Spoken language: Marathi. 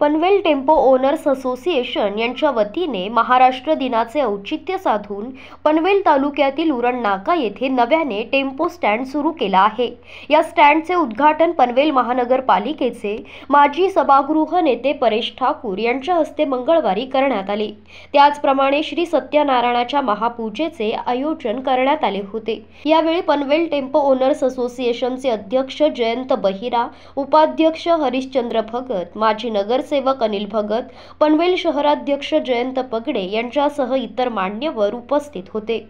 पनवेल टेम्पो ओनर्स असोसिएशन यांच्या वतीने महाराष्ट्र दिनाचे औचित्य साधून पनवेल तालुक्यातील उरण नाका येथे नव्याने टेम्पो स्टँड सुरू केला आहे या स्टँडचे उद्घाटन पनवेल महानगरपालिकेचे माजी सभागृह नेते परेश ठाकूर यांच्या हस्ते मंगळवारी करण्यात आले त्याचप्रमाणे श्री सत्यनारायणाच्या महापूजेचे आयोजन करण्यात आले होते यावेळी पनवेल टेम्पो ओनर्स असोसिएशनचे अध्यक्ष जयंत बहिरा उपाध्यक्ष हरिश्चंद्र भगत माजी नगर नगरसेवक अनिल भगत पनवेल शहराध्यक्ष जयंत पगडे यांच्यासह इतर मान्यवर उपस्थित होते